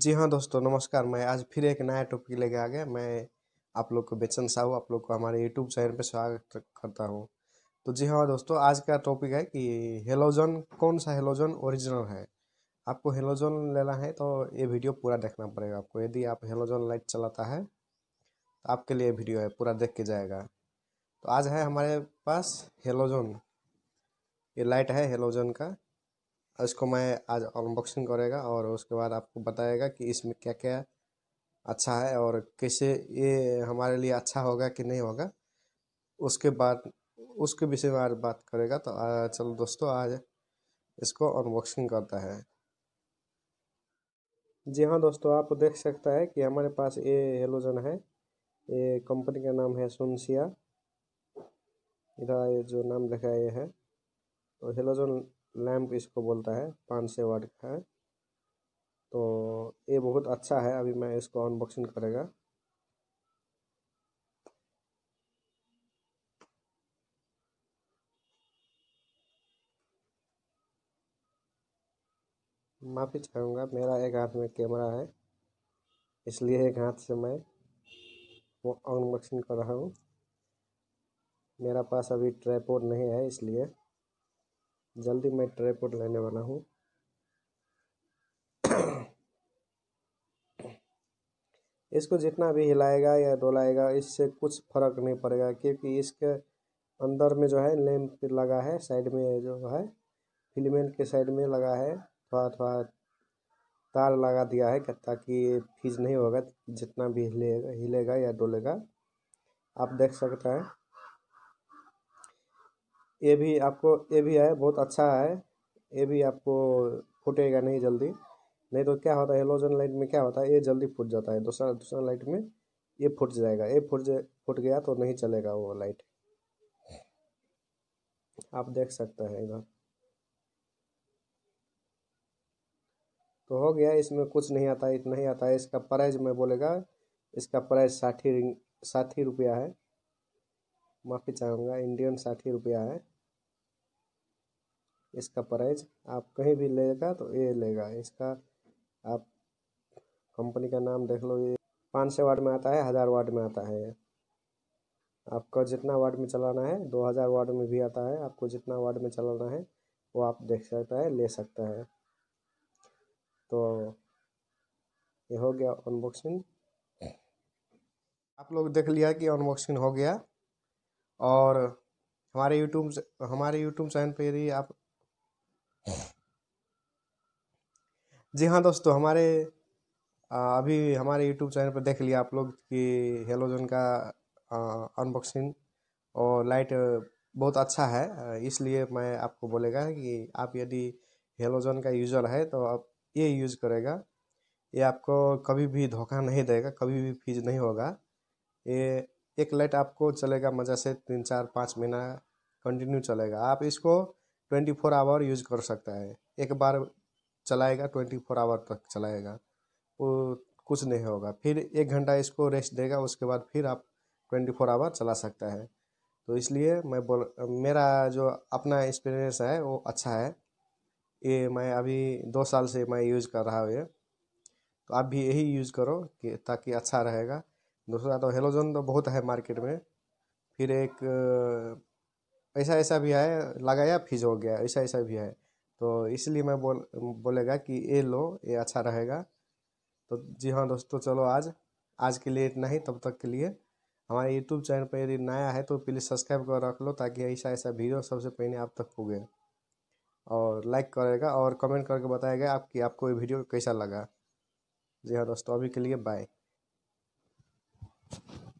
जी हाँ दोस्तों नमस्कार मैं आज फिर एक नया टॉपिक लेके आ गया मैं आप लोग को बेचन साहू आप लोग को हमारे यूट्यूब चैनल पर स्वागत करता हूँ तो जी हाँ दोस्तों आज का टॉपिक है कि हेलोजन कौन सा हेलोजन ओरिजिनल है आपको हेलोजन लेना है तो ये वीडियो पूरा देखना पड़ेगा आपको यदि आप हेलोजन लाइट चलाता है तो आपके लिए वीडियो है पूरा देख के जाएगा तो आज है हमारे पास हेलोजन ये लाइट है हेलोजन का इसको मैं आज अनबॉक्सिंग करेगा और उसके बाद आपको बताएगा कि इसमें क्या क्या अच्छा है और कैसे ये हमारे लिए अच्छा होगा कि नहीं होगा उसके बाद उसके विषय में आज बात करेगा तो चलो दोस्तों आज इसको अनबॉक्सिंग करता है जी हाँ दोस्तों आप देख सकता है कि हमारे पास ये हेलोजन है ये कंपनी का नाम है सुनसिया इधर ये जो नाम लिखा है ये है तो हेलोजन लैम्प इसको बोलता है पाँच सौ वाट का है तो ये बहुत अच्छा है अभी मैं इसको अनबॉक्सिंग करेगा माफ़ी चाहूँगा मेरा एक हाथ में कैमरा है इसलिए एक हाथ से मैं वो अनबॉक्सिंग कर रहा हूँ मेरा पास अभी ट्रैपोर्ड नहीं है इसलिए जल्दी मैं ट्राईपोर्ट लेने वाला हूँ इसको जितना भी हिलाएगा या डोलाएगा इससे कुछ फर्क नहीं पड़ेगा क्योंकि इसके अंदर में जो है लैम्प लगा है साइड में जो है फिलमेंट के साइड में लगा है थोड़ा थोड़ा तार लगा दिया है ताकि फिज नहीं होगा जितना भी हिलेगा हिलेगा या डोलेगा आप देख सकते हैं ये भी आपको ये भी है बहुत अच्छा है ये भी आपको फूटेगा नहीं जल्दी नहीं तो क्या होता है हेलोजन लाइट में क्या होता है ये जल्दी फूट जाता है दूसरा दूसरा लाइट में ये फूट जाएगा ये फूट फूट गया तो नहीं चलेगा वो लाइट आप देख सकते हैं इधर तो हो गया इसमें कुछ नहीं आता है इतना ही आता है इसका प्राइस मैं बोलेगा इसका प्राइस साठी साठी रुपया है माफ़ी चाहूँगा इंडियन साठी रुपया है इसका प्राइस आप कहीं भी लेगा तो ये लेगा इसका आप कंपनी का नाम देख लो ये पाँच सौ वाट में आता है हज़ार वाट में आता है आपको जितना वाट में चलाना है दो हज़ार वाट में भी आता है आपको जितना वाट में चलाना है वो आप देख सकता है ले सकता है तो ये हो गया अनबॉक्सिंग आप लोग देख लिया कि अनबॉक्सिंग हो गया और हमारे यूट्यूब हमारे यूट्यूब चैनल पर यदि आप जी हाँ दोस्तों हमारे अभी हमारे यूट्यूब चैनल पर देख लिया आप लोग कि हेलोजन का अनबॉक्सिंग और लाइट बहुत अच्छा है इसलिए मैं आपको बोलेगा कि आप यदि हेलोजन का यूज़र है तो आप ये यूज़ करेगा ये आपको कभी भी धोखा नहीं देगा कभी भी फीज नहीं होगा ये एक लाइट आपको चलेगा मज़ा से तीन चार पाँच महीना कंटिन्यू चलेगा आप इसको ट्वेंटी फोर आवर यूज कर सकता है एक बार चलाएगा ट्वेंटी फोर आवर तक चलाएगा वो कुछ नहीं होगा फिर एक घंटा इसको रेस्ट देगा उसके बाद फिर आप ट्वेंटी फोर आवर चला सकता है तो इसलिए मैं बोल मेरा जो अपना एक्सपीरियंस है वो अच्छा है ये मैं अभी दो साल से मैं यूज़ कर रहा हूँ ये तो आप भी यही यूज़ करो कि ताकि अच्छा रहेगा दूसरा तो हेलोजन तो बहुत है मार्केट में फिर एक ऐसा ऐसा भी है लगाया फिज हो गया ऐसा ऐसा भी है तो इसलिए मैं बोल बोलेगा कि ये लो ये अच्छा रहेगा तो जी हाँ दोस्तों चलो आज आज के लिए इतना ही तब तक के लिए हमारे यूट्यूब चैनल पर यदि नया है तो प्लीज़ सब्सक्राइब कर रख लो ताकि ऐसा ऐसा वीडियो सबसे पहले आप तक पुगे और लाइक करेगा और कमेंट करके बताएगा आप कि आपको ये वीडियो कैसा लगा जी हाँ दोस्तों अभी के लिए बाय